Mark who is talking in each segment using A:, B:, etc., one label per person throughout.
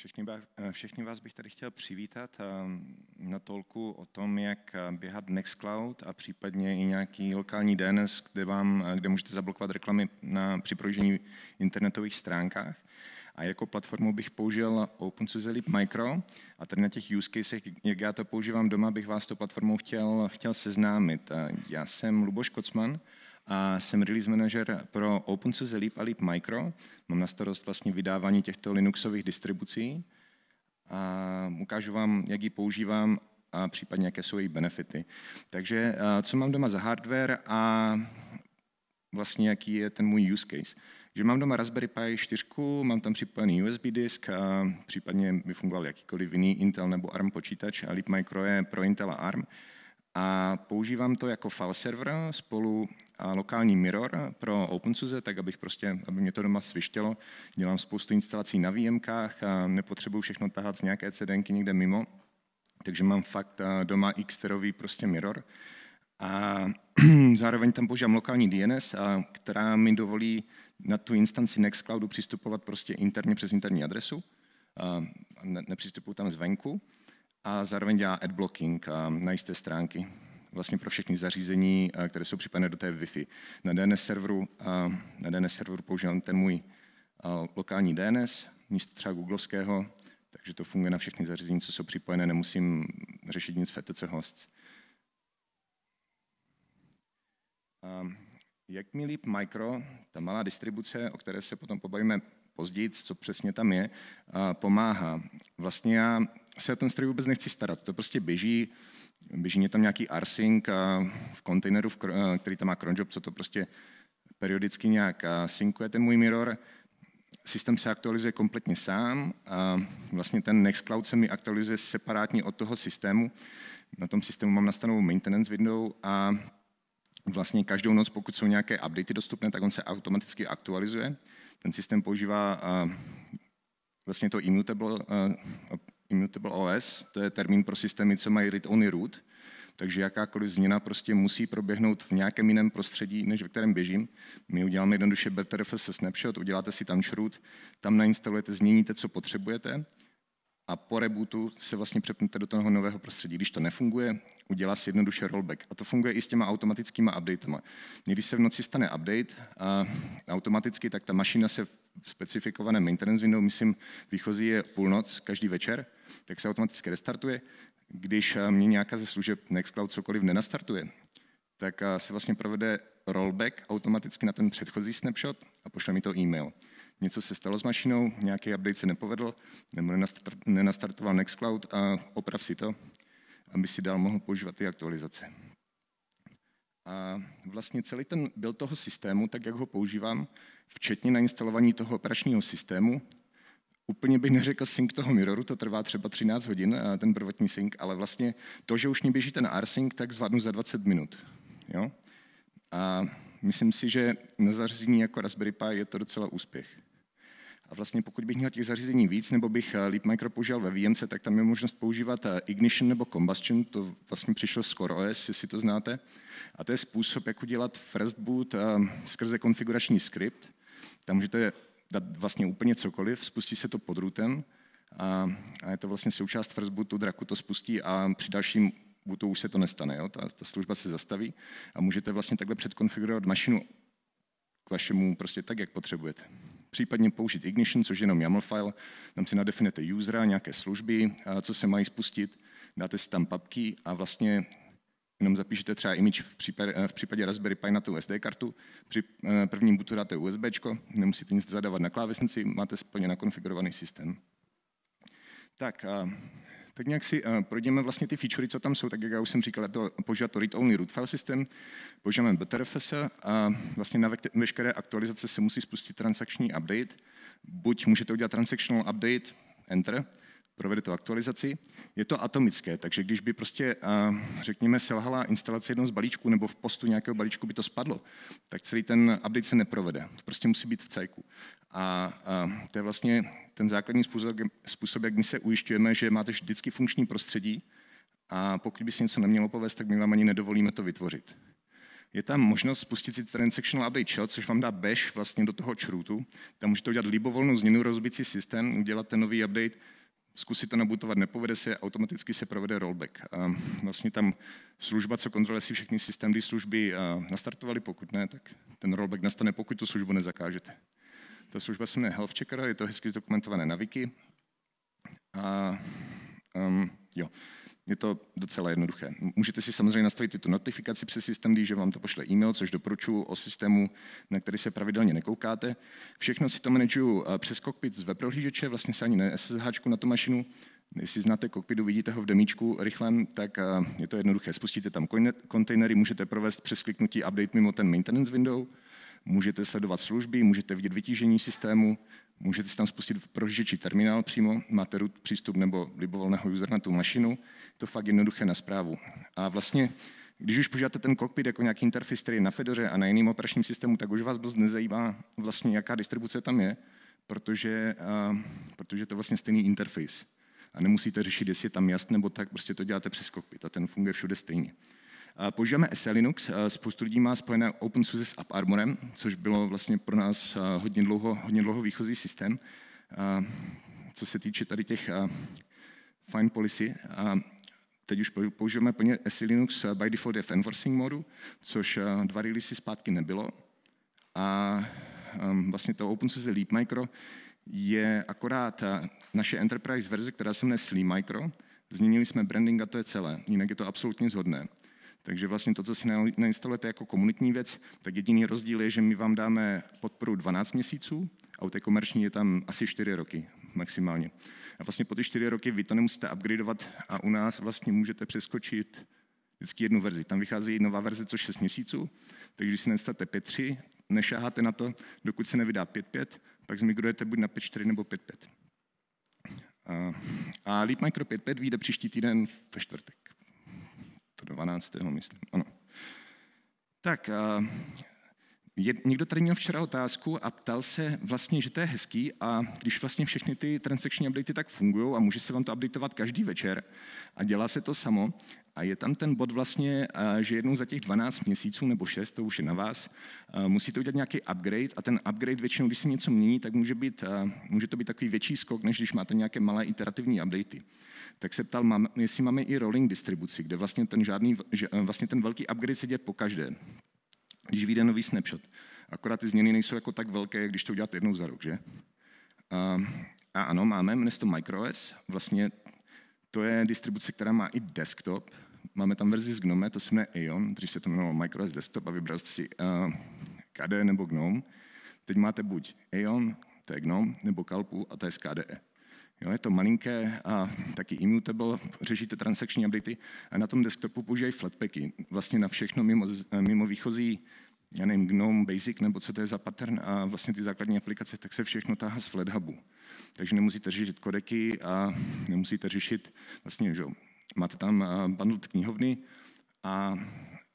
A: Všechny, eh, všechny vás bych tady chtěl přivítat eh, na tolku o tom, jak eh, běhat Nextcloud a případně i nějaký lokální DNS, kde, vám, kde můžete zablokovat reklamy na, při internetových stránkách. A jako platformu bych použil OpenSUSE Leap Micro a tady na těch use casech, jak já to používám doma, bych vás tou platformou chtěl, chtěl seznámit. Já jsem Luboš Kocman, a jsem release manager pro OpenSUSE Leap a Leap Micro. Mám na starost vlastně vydávání těchto Linuxových distribucí a ukážu vám, jak ji používám a případně jaké jsou její benefity. Takže co mám doma za hardware a vlastně jaký je ten můj use case. Že mám doma Raspberry Pi 4, mám tam připojený USB disk a případně by fungoval jakýkoliv jiný Intel nebo ARM počítač a Leap Micro je pro Intel a ARM a používám to jako file server spolu a lokální mirror pro OpenSUSE, tak abych prostě, aby mě to doma svištělo. Dělám spoustu instalací na VMkách a nepotřebuju všechno tahat z nějaké CDNky někde mimo. Takže mám fakt doma Xterový prostě mirror. A zároveň tam používám lokální DNS, která mi dovolí na tu instanci Nextcloudu přistupovat prostě interně přes interní adresu. A ne, tam zvenku a zároveň dělá adblocking na jisté stránky vlastně pro všechny zařízení, které jsou připojené do té Wi-Fi. Na DNS serveru, na DNS serveru používám ten můj lokální DNS, místo třeba googlovského, takže to funguje na všechny zařízení, co jsou připojené, nemusím řešit nic v ETC host. Jak mi líp Micro, ta malá distribuce, o které se potom pobavíme později, co přesně tam je, pomáhá. Vlastně já se o ten stroj vůbec nechci starat. To prostě běží, běží mě tam nějaký arsync v kontejneru, eh, který tam má cronjob, co to prostě periodicky nějak eh, synkuje ten můj mirror. Systém se aktualizuje kompletně sám a vlastně ten Nextcloud se mi aktualizuje separátně od toho systému. Na tom systému mám nastavenou maintenance window a vlastně každou noc, pokud jsou nějaké updaty dostupné, tak on se automaticky aktualizuje. Ten systém používá eh, vlastně to immutable, Immutable OS, to je termín pro systémy, co mají read-only root, takže jakákoliv změna prostě musí proběhnout v nějakém jiném prostředí, než ve kterém běžím. My uděláme jednoduše BTRF se snapshot, uděláte si tam root, tam nainstalujete, změníte, co potřebujete a po rebootu se vlastně přepnete do toho nového prostředí. Když to nefunguje, udělá si jednoduše rollback. A to funguje i s těma automatickýma updatema. Když se v noci stane update a automaticky, tak ta mašina se v specifikovaném maintenance window, myslím, výchozí je půlnoc každý večer, tak se automaticky restartuje. Když eh, mě nějaká ze služeb Nextcloud cokoliv nenastartuje, tak eh, se vlastně provede rollback automaticky na ten předchozí snapshot a pošle mi to e-mail něco se stalo s mašinou, nějaký update se nepovedl, nebo nenastartoval Nextcloud a oprav si to, aby si dál mohl používat ty aktualizace. A vlastně celý ten byl toho systému, tak jak ho používám, včetně nainstalování toho operačního systému, úplně bych neřekl sync toho mirroru, to trvá třeba 13 hodin, eh, ten prvotní sync, ale vlastně to, že už mě běží ten rsync, tak zvládnu za 20 minut. Jo? A myslím si, že na zařízení jako Raspberry Pi je to docela úspěch. A vlastně pokud bych měl těch zařízení víc, nebo bych eh, Leap Micro používal ve VMC, tak tam je možnost používat eh, Ignition nebo Combustion, to vlastně přišlo z CoreOS, jestli to znáte. A to je způsob, jak udělat first boot eh, skrze konfigurační skript. Tam můžete dát vlastně úplně cokoliv, spustí se to pod rootem a, a je to vlastně součást first bootu, draku to spustí a při dalším bootu už se to nestane, jo? Ta, ta služba se zastaví a můžete vlastně takhle předkonfigurovat mašinu k vašemu prostě tak, jak potřebujete případně použít Ignition, což je jenom YAML file, tam si nadefinete usera, nějaké služby, co se mají spustit, dáte si tam papky a vlastně jenom zapíšete třeba image v případě, eh, v případě Raspberry Pi na tu SD kartu, při eh, prvním bootu dáte USB, nemusíte nic zadávat na klávesnici, máte splně nakonfigurovaný systém. Tak, a tak nějak si eh, projdeme vlastně ty featurey, co tam jsou, tak jak já už jsem říkal, to používat to read-only root file system, používáme BTRFS a vlastně na veškeré aktualizace se musí spustit transakční update, buď můžete udělat transactional update, enter, provede tu aktualizaci. Je to atomické, takže když by prostě, eh, řekněme, selhala instalace jednoho z balíčků nebo v postu nějakého balíčku by to spadlo, tak celý ten update se neprovede. To prostě musí být v cajku. A, a to je vlastně ten základní způsob, způsob, jak my se ujišťujeme, že máte vždycky funkční prostředí a pokud by se něco nemělo povést, tak my vám ani nedovolíme to vytvořit. Je tam možnost spustit si transactional update shell, což vám dá bash vlastně do toho črůtu. Tam můžete udělat libovolnou změnu, rozbicí systém, udělat ten nový update, zkusit to nabutovat nepovede se, automaticky se provede rollback. Vlastně tam služba, co kontroluje si všechny systémy, služby nastartovaly, pokud ne, tak ten rollback nastane, pokud tu službu nezakážete. Ta služba se jmenuje Health Checker, je to hezky dokumentované na Wiki. A, um, jo. Je to docela jednoduché. Můžete si samozřejmě nastavit tyto notifikaci přes systém, že vám to pošle e-mail, což doporučuji o systému, na který se pravidelně nekoukáte. Všechno si to manažuju eh, přes kokpit z webprohlížeče, vlastně se ani ne SSH na tu mašinu. Jestli znáte kokpitu, vidíte ho v demíčku rychlém, tak eh, je to jednoduché. Spustíte tam kontejnery, můžete provést přes kliknutí update mimo ten maintenance window, můžete sledovat služby, můžete vidět vytížení systému, Můžete si tam spustit prohlížeči terminál přímo, máte root přístup nebo libovolného user na tu mašinu, to fakt jednoduché na zprávu. A vlastně, když už požádáte ten kokpit jako nějaký interface, který je na Fedoře a na jiném operačním systému, tak už vás moc nezajímá vlastně, jaká distribuce tam je, protože, a, protože to je vlastně stejný interface. A nemusíte řešit, jestli je tam jasný nebo tak, prostě to děláte přes kokpit a ten funguje všude stejně. Eh, používáme SELinux, eh, spoustu lidí má spojené OpenSUSE s AppArmorem, což bylo vlastně pro nás eh, hodně dlouho, hodně dlouho výchozí systém, co se týče tady těch fine policy. Teď už používáme plně SELinux by default je v enforcing modu, což dva releasy zpátky nebylo. A ehm, vlastně to OpenSUSE Leap Micro je akorát naše enterprise verze, která se jmenuje Sleep Micro. Změnili jsme branding a to je celé, jinak je to absolutně zhodné. Takže vlastně to, co si nainstalujete jako komunitní věc, tak jediný rozdíl je, že my vám dáme podporu 12 měsíců a u té komerční je tam asi 4 roky maximálně. A vlastně po ty 4 roky vy to nemusíte upgradeovat a u nás vlastně můžete přeskočit vždycky jednu verzi. Tam vychází nová verze co 6 měsíců, takže když si nainstalujete 5.3, nešáháte na to, dokud se nevydá 5.5, pak zmigrujete buď na 5.4 nebo 5.5. A, a Leap Micro 5.5 vyjde příští týden ve čtvrtek to 12. myslím, ano. Tak, je, někdo tady měl včera otázku a ptal se vlastně, že to je hezký a když vlastně všechny ty transakční updaty tak fungují a může se vám to updateovat každý večer a dělá se to samo, a je tam ten bod vlastně, eh, že jednou za těch 12 měsíců nebo 6, to už je na vás, eh, musíte udělat nějaký upgrade a ten upgrade většinou, když se něco mění, tak může, být, eh, může to být takový větší skok, než když máte nějaké malé iterativní updaty. Tak se ptal, jestli máme i rolling distribuci, kde vlastně ten, žádný, vlastně ten velký upgrade se děje po každé, když vyjde nový snapshot. Akorát ty změny nejsou jako tak velké, jak když to uděláte jednou za rok, že? A, a ano, máme, jmenuje se to MicroS, vlastně to je distribuce, která má i desktop, Máme tam verzi z Gnome, to se jmenuje Aeon, dřív se to jmenovalo MicroS Desktop a vybral jste si uh, eh, KDE nebo Gnome. Teď máte buď Aeon, to je Gnome, nebo Kalpu a to je z KDE. Jo, je to malinké a taky immutable, řešíte transakční updaty a na tom desktopu používají flatpaky. Vlastně na všechno mimo, mimo výchozí, já nevím, GNOME Basic nebo co to je za pattern a vlastně ty základní aplikace, tak se všechno táhá z FlatHubu. Takže nemusíte řešit kodeky a nemusíte řešit vlastně že, máte tam bundled eh, knihovny a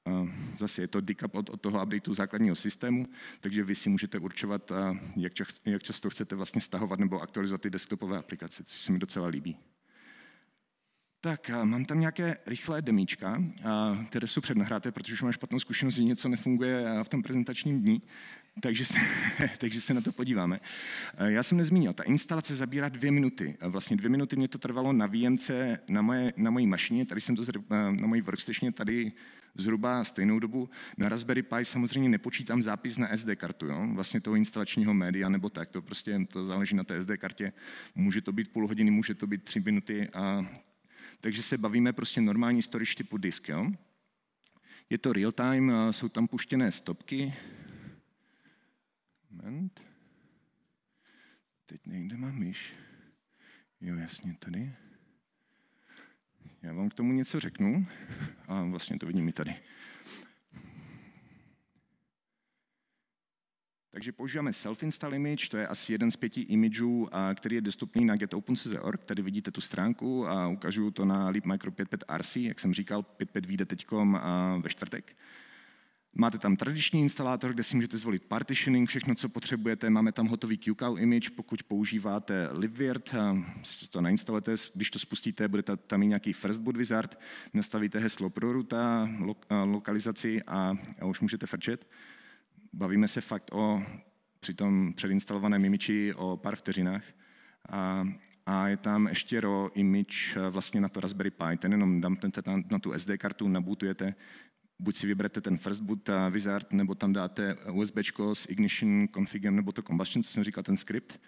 A: eh, zase je to decoupled od toho updateu základního systému, takže vy si můžete určovat, eh, jak, čas, jak často chcete vlastně stahovat nebo aktualizovat ty desktopové aplikace, což se mi docela líbí. Tak, mám tam nějaké rychlé demíčka, které jsou přednahráté, protože už mám špatnou zkušenost, že něco nefunguje v tom prezentačním dní, takže se, takže se na to podíváme. Eh, já jsem nezmínil, ta instalace zabírá dvě minuty. Eh, vlastně dvě minuty mě to trvalo na výjemce na, moje, na mojí mašině, tady jsem to eh, na mojí workstationi tady zhruba stejnou dobu. Na Raspberry Pi samozřejmě nepočítám zápis na SD kartu, jo? vlastně toho instalačního média nebo tak, to prostě to záleží na té SD kartě. Může to být půl hodiny, může to být tři minuty, a... takže se bavíme prostě normální storage typu disk. Jo? Je to real time, jsou tam puštěné stopky, Moment. Teď někde mám myš. Jo, jasně, tady. Já vám k tomu něco řeknu a vlastně to vidím i tady. Takže používáme self-install image, to je asi jeden z pěti imageů, který je dostupný na getopen.cz.org, Tady vidíte tu stránku a ukážu to na Leap Micro 55 RC, jak jsem říkal, 55 vyjde teď ve čtvrtek. Máte tam tradiční instalátor, kde si můžete zvolit partitioning, všechno, co potřebujete. Máme tam hotový QCOW image, pokud používáte libvirt, eh, si to nainstalujete, když to spustíte, bude tam i nějaký boot wizard, nastavíte heslo pro ruta, lo, lokalizaci a, a už můžete frčet. Bavíme se fakt o při tom předinstalovaném imiči o pár vteřinách. A, a je tam ještě RAW image eh, vlastně na to Raspberry Pi, ten jenom dumpnete na, na tu SD kartu, nabootujete, buď si vyberete ten firstboot a wizard, nebo tam dáte USB s ignition configem, nebo to combustion, co jsem říkal, ten skript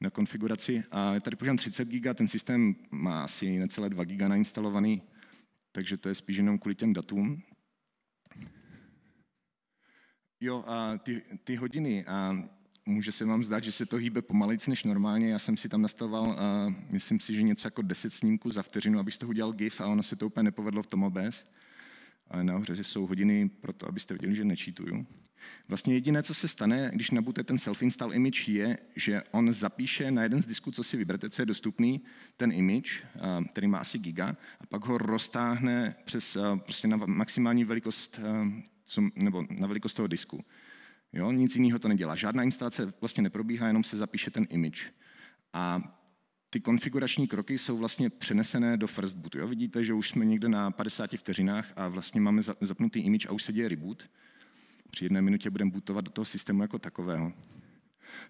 A: na konfiguraci. A tady používám 30 GB, ten systém má asi necelé 2 GB nainstalovaný, takže to je spíš jenom kvůli těm datům. Jo, a ty, ty hodiny, a může se vám zdát, že se to hýbe pomalejc než normálně. Já jsem si tam nastavoval, a myslím si, že něco jako 10 snímků za vteřinu, abych z toho udělal GIF a ono se to úplně nepovedlo v tom OBS ale nahoře jsou hodiny pro to, abyste viděli, že nečítuju. Vlastně jediné, co se stane, když nabudete ten self-install image, je, že on zapíše na jeden z disků, co si vyberete, co je dostupný, ten image, který má asi giga, a pak ho roztáhne přes prostě na maximální velikost, nebo na velikost toho disku. Jo, nic jiného to nedělá. Žádná instalace vlastně neprobíhá, jenom se zapíše ten image. A ty konfigurační kroky jsou vlastně přenesené do first bootu. Jo? Vidíte, že už jsme někde na 50 vteřinách a vlastně máme zapnutý image a už se děje reboot. Při jedné minutě budeme bootovat do toho systému jako takového.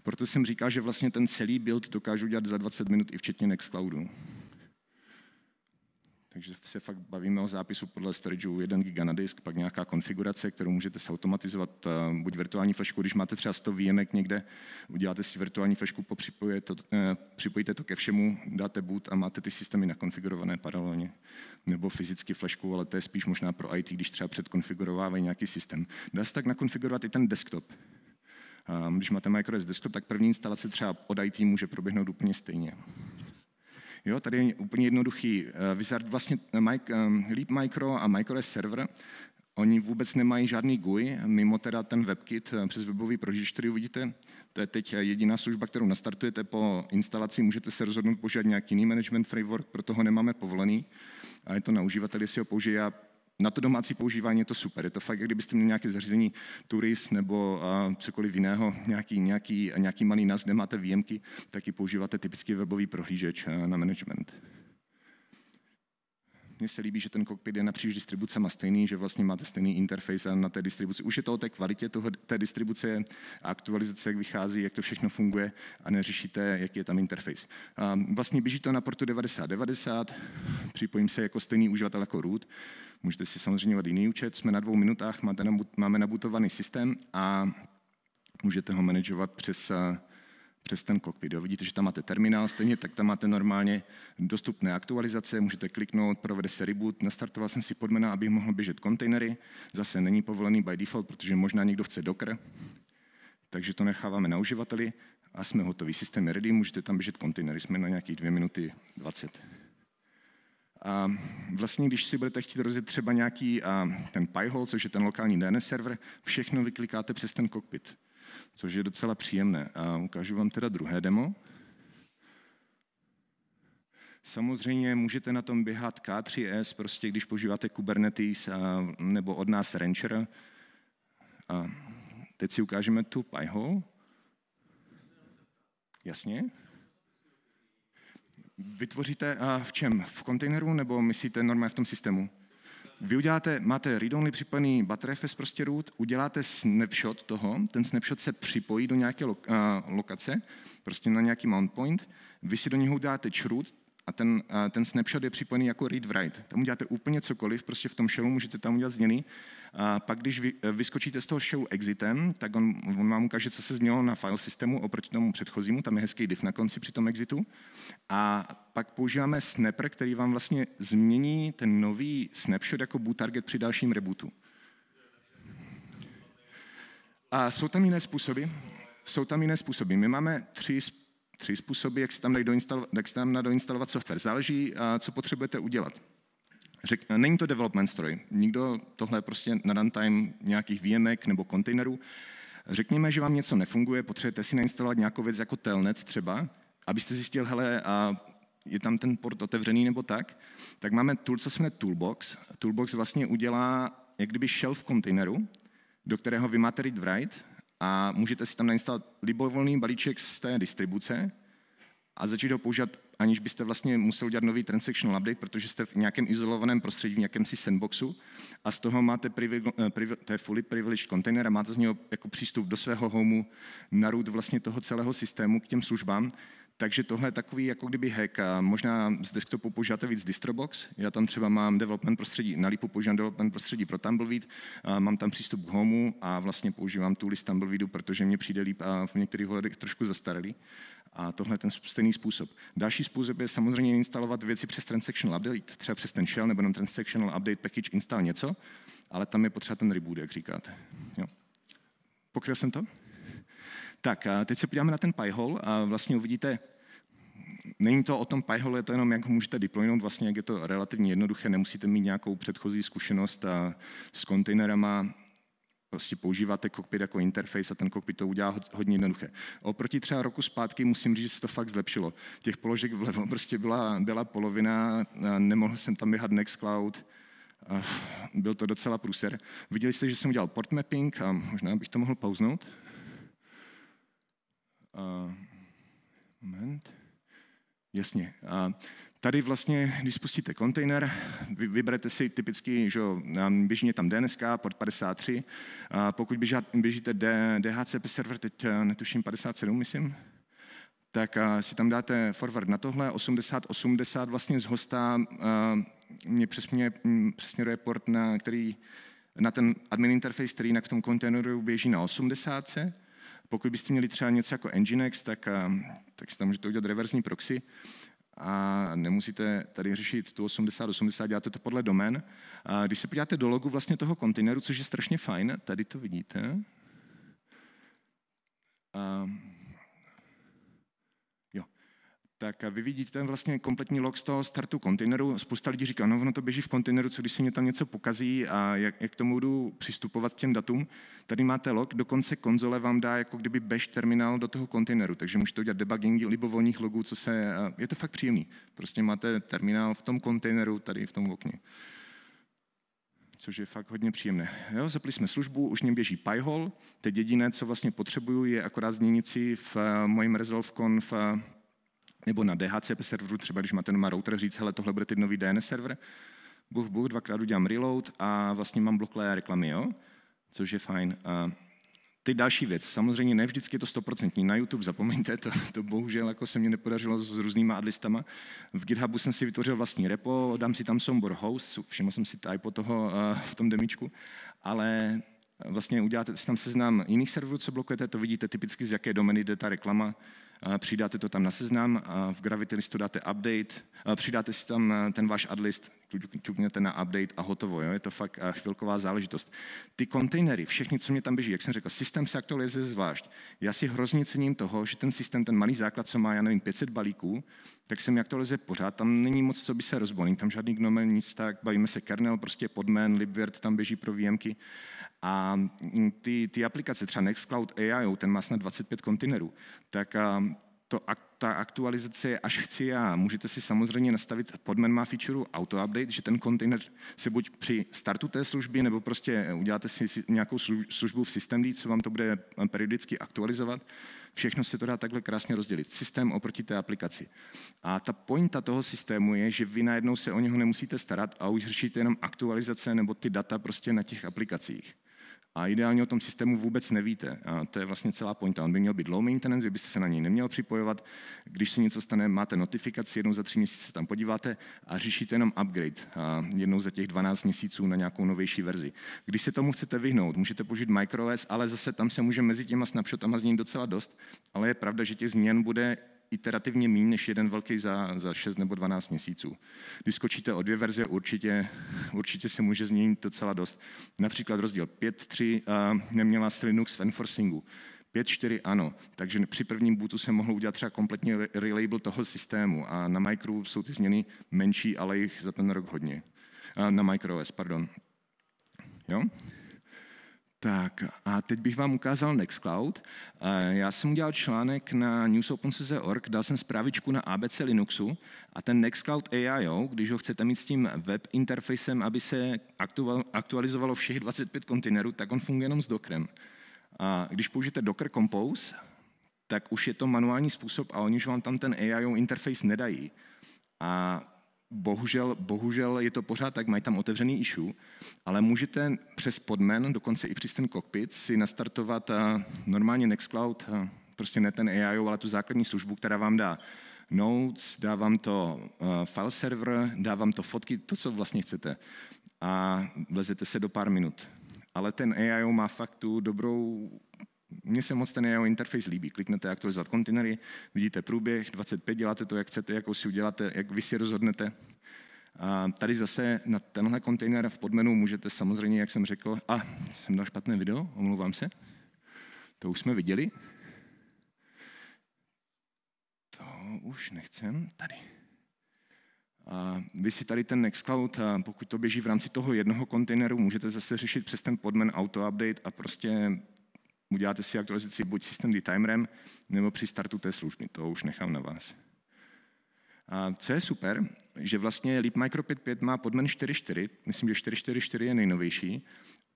A: Proto jsem říkal, že vlastně ten celý build dokážu dělat za 20 minut i včetně Nextcloudu. Takže se fakt bavíme o zápisu podle storageů 1 GB na disk, pak nějaká konfigurace, kterou můžete se automatizovat eh, buď virtuální flashku, když máte třeba 100 výjemek někde, uděláte si virtuální flashku, eh, připojíte to ke všemu, dáte boot a máte ty systémy nakonfigurované paralelně. Nebo fyzicky flashku, ale to je spíš možná pro IT, když třeba předkonfigurovávají nějaký systém. Dá se tak nakonfigurovat i ten desktop. Eh, když máte MicroS desktop, tak první instalace třeba od IT může proběhnout úplně stejně. Jo, tady je úplně jednoduchý. Eh, Wizard vlastně eh, eh, Leap Micro a MicroS server, oni vůbec nemají žádný GUI, mimo teda ten WebKit přes webový prožíž, který uvidíte. To je teď jediná služba, kterou nastartujete po instalaci. Můžete se rozhodnout požádat nějaký jiný management framework, proto ho nemáme povolený. A je to na uživateli, si ho použije. Já na to domácí používání je to super. Je to fakt, kdybyste měli nějaké zařízení turist nebo uh, cokoliv jiného, nějaký, nějaký, nějaký malý NAS, kde máte výjemky, tak ji používáte typicky webový prohlížeč uh, na management. Mně se líbí, že ten kokpit je napříč distribucema stejný, že vlastně máte stejný interface a na té distribuci. Už je to o té kvalitě toho, té distribuce a aktualizace, jak vychází, jak to všechno funguje a neřešíte, jaký je tam interface. Um, vlastně běží to na portu 9090, připojím se jako stejný uživatel jako root, můžete si samozřejmě vat jiný účet, jsme na dvou minutách, máte nabut, máme nabutovaný systém a můžete ho manažovat přes eh, přes ten kokpit. Jo. Vidíte, že tam máte terminál, stejně tak tam máte normálně dostupné aktualizace, můžete kliknout, provede se reboot, nastartoval jsem si podmena, abych mohl běžet kontejnery, zase není povolený by default, protože možná někdo chce Docker, takže to necháváme na uživateli a jsme hotoví. Systém je ready, můžete tam běžet kontejnery, jsme na nějakých 2 minuty 20. A vlastně, když si budete chtít rozjet třeba nějaký a, ten PyHole, což je ten lokální DNS server, všechno vyklikáte přes ten kokpit což je docela příjemné. A ukážu vám teda druhé demo. Samozřejmě můžete na tom běhat K3S, prostě když používáte Kubernetes a, nebo od nás Rancher. A teď si ukážeme tu PyHole. Jasně? Vytvoříte a v čem? V kontejneru nebo myslíte normálně v tom systému? vy uděláte, máte read-only připojený Butterfest prostě root, uděláte snapshot toho, ten snapshot se připojí do nějaké lo, a, eh, lokace, prostě na nějaký mount point, vy si do něho uděláte črut a ten, a eh, ten snapshot je připojený jako read-write. Tam uděláte úplně cokoliv, prostě v tom shellu můžete tam udělat změny. A pak, když vy, eh, vyskočíte z toho shellu exitem, tak on, on vám ukáže, co se změnilo na file systému oproti tomu předchozímu, tam je hezký div na konci při tom exitu. A pak používáme snapper, který vám vlastně změní ten nový snapshot jako boot target při dalším rebootu. A jsou tam jiné způsoby. Jsou tam jiné způsoby. My máme tři, tři způsoby, jak se tam, jak tam na doinstalovat software. Záleží, co potřebujete udělat. Řek, není to development stroj. Nikdo tohle prostě na runtime nějakých VMek nebo kontejnerů. Řekněme, že vám něco nefunguje, potřebujete si nainstalovat nějakou věc jako telnet třeba, abyste zjistil, hele, a je tam ten port otevřený nebo tak, tak máme tool, co se jmenuje Toolbox. Toolbox vlastně udělá jak kdyby shell v kontejneru, do kterého vy máte read write a můžete si tam nainstalovat libovolný balíček z té distribuce a začít ho používat, aniž byste vlastně museli dělat nový transactional update, protože jste v nějakém izolovaném prostředí, v nějakém si sandboxu a z toho máte privi, eh, privi, to je fully privileged container a máte z něho jako přístup do svého homu na root vlastně toho celého systému k těm službám takže tohle je takový jako kdyby hack. A možná z desktopu používáte víc Distrobox. Já tam třeba mám development prostředí, na lípu používám development prostředí pro Tumbleweed, a mám tam přístup k homu a vlastně používám tu list Tumbleweedu, protože mě přijde líp a v některých hledech trošku zastarelý. A tohle je ten stejný způsob. Další způsob je samozřejmě instalovat věci přes transactional update, třeba přes ten shell nebo na transactional update package install něco, ale tam je potřeba ten reboot, jak říkáte. Jo. Pokryl jsem to? Tak a teď se podíváme na ten pi a vlastně uvidíte, není to o tom pi je to jenom, jak můžete deploynout, vlastně jak je to relativně jednoduché, nemusíte mít nějakou předchozí zkušenost a s kontejnerama, prostě používáte kokpit jako interface a ten kokpit to udělá hodně jednoduché. Oproti třeba roku zpátky musím říct, že se to fakt zlepšilo. Těch položek vlevo prostě byla, byla polovina, nemohl jsem tam běhat Nextcloud, byl to docela průser. Viděli jste, že jsem udělal port mapping a možná bych to mohl pauznout. Uh, moment. Jasně. Uh, tady vlastně, když spustíte kontejner, vy, vyberete si typicky, že běžně tam DNSK, port 53. a pokud běžá, běžíte D, DHCP server, teď eh, netuším 57, myslím, tak eh, si tam dáte forward na tohle, 80, 80 vlastně z hosta eh, mě přesmě, mm, přesměruje port, na, který, na ten admin interface, který jinak v tom kontejneru běží na 80. Pokud byste měli třeba něco jako Nginx, tak, eh, tak si tam můžete udělat reverzní proxy a nemusíte tady řešit tu 8080, děláte to podle domen. A když se podíváte do logu vlastně toho kontejneru, což je strašně fajn, tady to vidíte, a tak vy vidíte ten vlastně kompletní log z toho startu kontejneru. Spousta lidí říká, no ono to běží v kontejneru, co když se mě tam něco pokazí a jak, jak tomu budu přistupovat k těm datům. Tady máte log, dokonce konzole vám dá jako kdyby bash terminál do toho kontejneru, takže můžete udělat debugging libovolných logů, co se, je to fakt příjemný. Prostě máte terminál v tom kontejneru, tady v tom okně což je fakt hodně příjemné. Jo, zapli jsme službu, už něm běží PyHole. teď jediné, co vlastně potřebuju, je akorát změnit si v eh, mojím resolve.conf nebo na DHCP serveru, třeba když máte doma router, říct, hele, tohle bude teď nový DNS server, buh, buh, dvakrát udělám reload a vlastně mám bloklé reklamy, jo? což je fajn. A ty další věc, samozřejmě ne vždycky je to stoprocentní, na YouTube zapomeňte, to, to bohužel jako se mě nepodařilo s různýma adlistama. V GitHubu jsem si vytvořil vlastní repo, dám si tam sombor host, všiml jsem si typo toho uh, v tom demičku, ale vlastně uděláte si tam seznam jiných serverů, co blokujete, to vidíte typicky, z jaké domeny jde ta reklama, Eh, přidáte to tam na seznam, eh, v listu dáte update, eh, přidáte si tam ten váš adlist, ťukněte na update a hotovo. Jo? Je to fakt eh, chvilková záležitost. Ty kontejnery, všechny, co mě tam běží, jak jsem řekl, systém se aktualizuje zvlášť. Já si hrozně cením toho, že ten systém, ten malý základ, co má, já nevím, 500 balíků, tak se mi aktualizuje pořád. Tam není moc, co by se rozbolí. Tam žádný gnome, nic tak. Bavíme se kernel, prostě podmen, libvirt tam běží pro výjemky. A mm, ty, ty aplikace, třeba Nextcloud AI, ten má snad 25 kontejnerů, tak to, ta aktualizace je až chci já. Můžete si samozřejmě nastavit pod má feature auto-update, že ten kontejner se buď při startu té služby, nebo prostě eh, uděláte si nějakou službu v systému, co vám to bude eh, periodicky aktualizovat. Všechno se to dá takhle krásně rozdělit. Systém oproti té aplikaci. A ta pointa toho systému je, že vy najednou se o něho nemusíte starat a už řešíte jenom aktualizace nebo ty data prostě na těch aplikacích a ideálně o tom systému vůbec nevíte. A to je vlastně celá pointa. On by měl být low maintenance, vy byste se na něj neměl připojovat. Když se něco stane, máte notifikaci, jednou za tři měsíce tam podíváte a řešíte jenom upgrade a jednou za těch 12 měsíců na nějakou novější verzi. Když se tomu chcete vyhnout, můžete použít macOS, ale zase tam se může mezi těma snapshotama změnit docela dost, ale je pravda, že těch změn bude iterativně méně než jeden velký za, za 6 nebo 12 měsíců. Když skočíte o dvě verze, určitě, určitě se může změnit docela dost. Například rozdíl 5.3 uh, eh, neměla s Linux v enforcingu. 5.4 ano, takže při prvním bootu se mohlo udělat třeba kompletně relabel toho systému a na Micro jsou ty změny menší, ale jich za ten rok hodně. Uh, na OS, pardon. Jo? Tak a teď bych vám ukázal Nextcloud. Já jsem udělal článek na newsopen.cz.org, dal jsem zprávičku na ABC Linuxu a ten Nextcloud AIO, když ho chcete mít s tím web interfejsem, aby se aktualizovalo všech 25 kontejnerů, tak on funguje jenom s Dockerem. A když použijete Docker Compose, tak už je to manuální způsob a oni už vám tam ten AIO interface nedají. A bohužel, bohužel je to pořád tak, mají tam otevřený issue, ale můžete přes podmen, dokonce i přes ten cockpit, si nastartovat eh, normálně Nextcloud, eh, prostě ne ten AI, ale tu základní službu, která vám dá notes, dá vám to eh, file server, dá vám to fotky, to, co vlastně chcete. A vlezete se do pár minut. Ale ten AI má fakt tu dobrou mně se moc ten jeho interface líbí. Kliknete aktualizovat kontinery, vidíte průběh, 25, děláte to, jak chcete, jakou si uděláte, jak vy si rozhodnete. A tady zase na tenhle kontejner v podmenu můžete samozřejmě, jak jsem řekl, a jsem dal špatné video, omlouvám se, to už jsme viděli. To už nechcem, tady. A vy si tady ten Nextcloud, a pokud to běží v rámci toho jednoho kontejneru, můžete zase řešit přes ten podmen auto update a prostě uděláte si aktualizaci buď systemd timerem, nebo při startu té služby. To už nechám na vás. A co je super, že vlastně Leap Micro 5.5 má podmen 4.4, myslím, že 4.4.4 je nejnovější,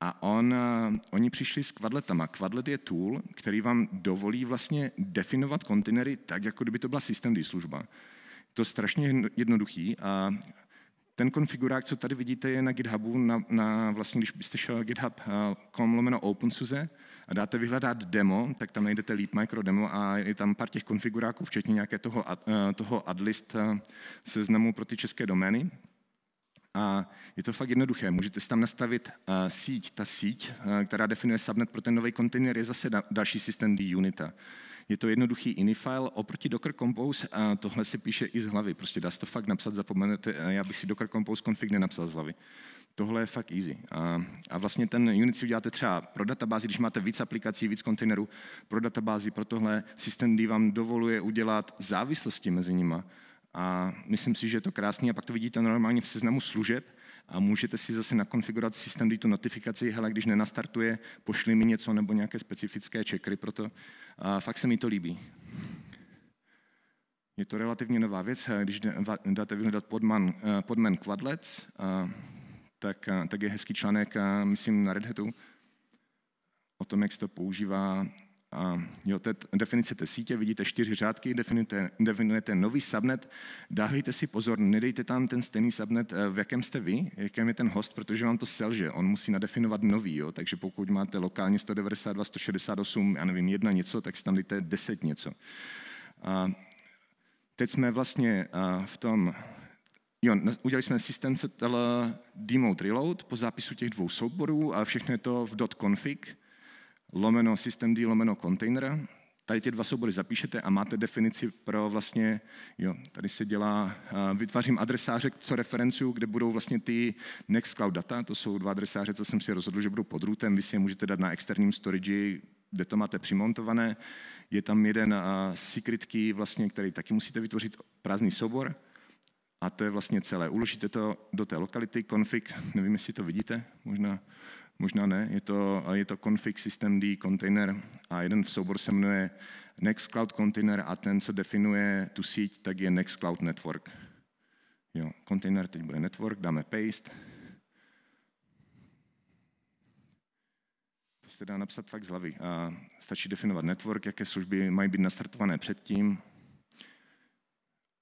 A: a on, eh, oni přišli s kvadletama. Kvadlet je tool, který vám dovolí vlastně definovat kontejnery tak, jako kdyby to byla D služba. To je strašně jednoduchý a ten konfigurák, co tady vidíte, je na GitHubu, na, na vlastně, když byste šel github.com eh, lomeno OpenSUSE, a dáte vyhledat demo, tak tam najdete Leap Micro demo a je tam pár těch konfiguráků, včetně nějaké toho, ad, eh, toho adlist eh, seznamu pro ty české domény. A je to fakt jednoduché. Můžete si tam nastavit uh, síť. Ta síť, uh, která definuje subnet pro ten nový kontejner, je zase da- další systém D-Unita. Je to jednoduchý file Oproti Docker Compose tohle se píše i z hlavy. Prostě dá se to fakt napsat, zapomenete. Já bych si Docker Compose config nenapsal z hlavy. Tohle je fakt easy. A, a vlastně ten unit si uděláte třeba pro databázi, když máte víc aplikací, víc kontejnerů, pro databázi, pro tohle systém, D vám dovoluje udělat závislosti mezi nima. A myslím si, že je to krásný. A pak to vidíte normálně v seznamu služeb, a můžete si zase nakonfigurovat systém, kdy tu notifikaci, hele, když nenastartuje, pošli mi něco nebo nějaké specifické čekry, proto a fakt se mi to líbí. Je to relativně nová věc, když dáte vyhledat podman, eh, podman Quadlets, tak, eh, tak je hezký článek, myslím, na Red Hatu, o tom, jak se to používá a, jo, to je definice té sítě, vidíte čtyři řádky, definujete, definujete nový subnet, dávejte si pozor, nedejte tam ten stejný subnet, eh, v jakém jste vy, jakém je ten host, protože vám to selže, on musí nadefinovat nový, jo, takže pokud máte lokálně 192, 168, já nevím, jedna něco, tak si tam dejte 10 něco. A teď jsme vlastně eh, v tom, Jo, udělali jsme systém CTL demote reload po zápisu těch dvou souborů a všechno je to v .config lomeno systemd lomeno container. Tady ty dva soubory zapíšete a máte definici pro vlastně, jo, tady se dělá, vytvářím adresáře, co referencuju, kde budou vlastně ty Nextcloud data, to jsou dva adresáře, co jsem si rozhodl, že budou pod routem, vy si je můžete dát na externím storage, kde to máte přimontované. Je tam jeden secret key, vlastně, který taky musíte vytvořit prázdný soubor a to je vlastně celé. Uložíte to do té lokality, config, nevím, jestli to vidíte, možná možná ne, je to, je to config systemd container a jeden v soubor se jmenuje Nextcloud container a ten, co definuje tu síť, tak je Nextcloud network. Jo, container teď bude network, dáme paste. To se dá napsat fakt z hlavy. A stačí definovat network, jaké služby mají být nastartované předtím,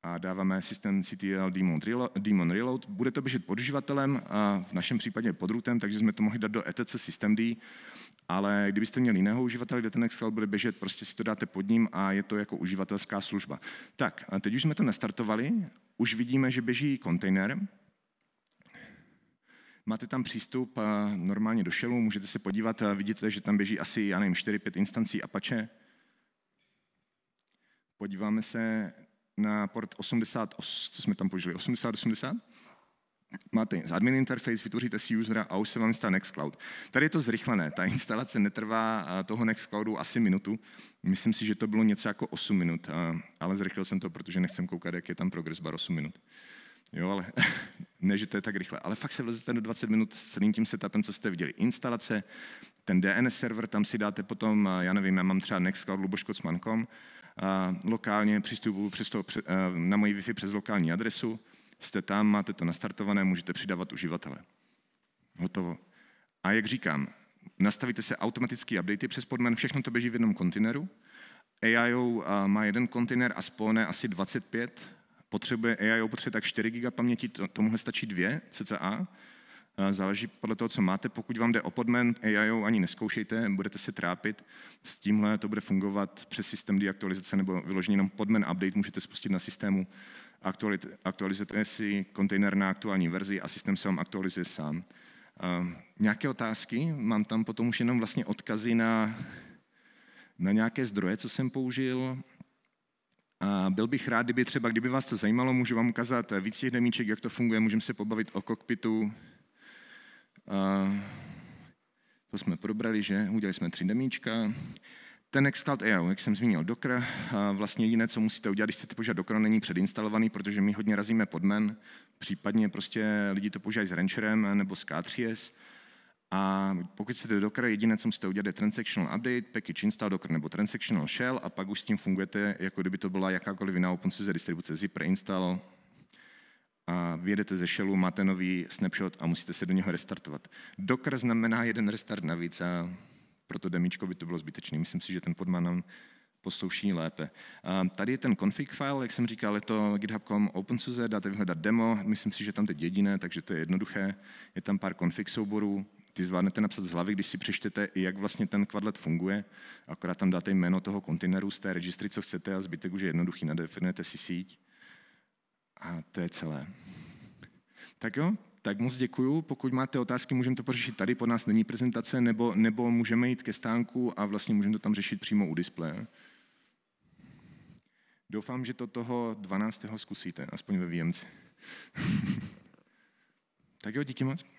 A: a dáváme systém CTL Demon Reload, Demon Reload. Bude to běžet pod uživatelem, a v našem případě pod rootem, takže jsme to mohli dát do ETC systemd, ale kdybyste měli jiného uživatele, kde ten Excel bude běžet, prostě si to dáte pod ním a je to jako uživatelská služba. Tak, a teď už jsme to nastartovali, už vidíme, že běží kontejner, Máte tam přístup normálně do Shellu, můžete se podívat, vidíte, že tam běží asi, já nevím, 4-5 instancí Apache. Podíváme se na port 80, co jsme tam použili, 80, 80. Máte admin interface, vytvoříte si usera a už se vám instala Nextcloud. Tady je to zrychlené, ta instalace netrvá toho Nextcloudu asi minutu. Myslím si, že to bylo něco jako 8 minut, ale zrychlil jsem to, protože nechcem koukat, jak je tam progress bar 8 minut. Jo, ale ne, že to je tak rychle. Ale fakt se vlezete do 20 minut s celým tím setupem, co jste viděli. Instalace, ten DNS server, tam si dáte potom, já nevím, já mám třeba Nextcloud luboškocman.com lokálně přístupu přes to, eh, na moji Wi-Fi přes lokální adresu. Jste tam, máte to nastartované, můžete přidávat uživatele. Hotovo. A jak říkám, nastavíte se automatický updaty přes podmen všechno to běží v jednom kontejneru. AIO eh, má jeden kontejner a spone asi 25. Potřebuje AIO potřebuje tak 4 GB paměti, to, tomuhle stačí dvě cca. Eh, záleží podle toho, co máte. Pokud vám jde o podmen AI, ani neskoušejte, budete se trápit. S tímhle to bude fungovat přes systém deaktualizace nebo vyloženě jenom podmen update můžete spustit na systému. Aktualizujete si kontejner na aktuální verzi a systém se vám aktualizuje sám. Uh, nějaké otázky? Mám tam potom už jenom vlastně odkazy na, na nějaké zdroje, co jsem použil. A byl bych rád, kdyby třeba, kdyby vás to zajímalo, můžu vám ukázat víc těch demíček, jak to funguje, můžeme se pobavit o kokpitu, to jsme probrali, že? Udělali jsme tři demíčka. Ten Nextcloud AI, jak jsem zmínil, Docker, vlastně jediné, co musíte udělat, když chcete požádat Docker, není předinstalovaný, protože my hodně razíme podmen, případně prostě lidi to používají s Rancherem nebo s K3S. A pokud chcete Docker, jediné, co musíte udělat, je transactional update, package install Docker nebo transactional shell a pak už s tím fungujete, jako kdyby to byla jakákoliv jiná OpenSUSE distribuce, zipper install, a vyjedete ze Shellu, máte nový snapshot a musíte se do něho restartovat. Docker znamená jeden restart navíc a proto demíčko by to bylo zbytečné. Myslím si, že ten podman nám poslouší lépe. A tady je ten config file, jak jsem říkal, je to github.com opensuze, dáte vyhledat demo, myslím si, že tam teď jediné, takže to je jednoduché. Je tam pár config souborů, ty zvládnete napsat z hlavy, když si přečtete, jak vlastně ten kvadlet funguje, akorát tam dáte jméno toho kontejneru z té registry, co chcete a zbytek už je jednoduchý, nadefinujete si síť a to je celé. Tak jo, tak moc děkuju. Pokud máte otázky, můžeme to pořešit tady, pod nás není prezentace, nebo, nebo můžeme jít ke stánku a vlastně můžeme to tam řešit přímo u displeje. Doufám, že to toho 12. zkusíte, aspoň ve výjemci. tak jo, díky moc.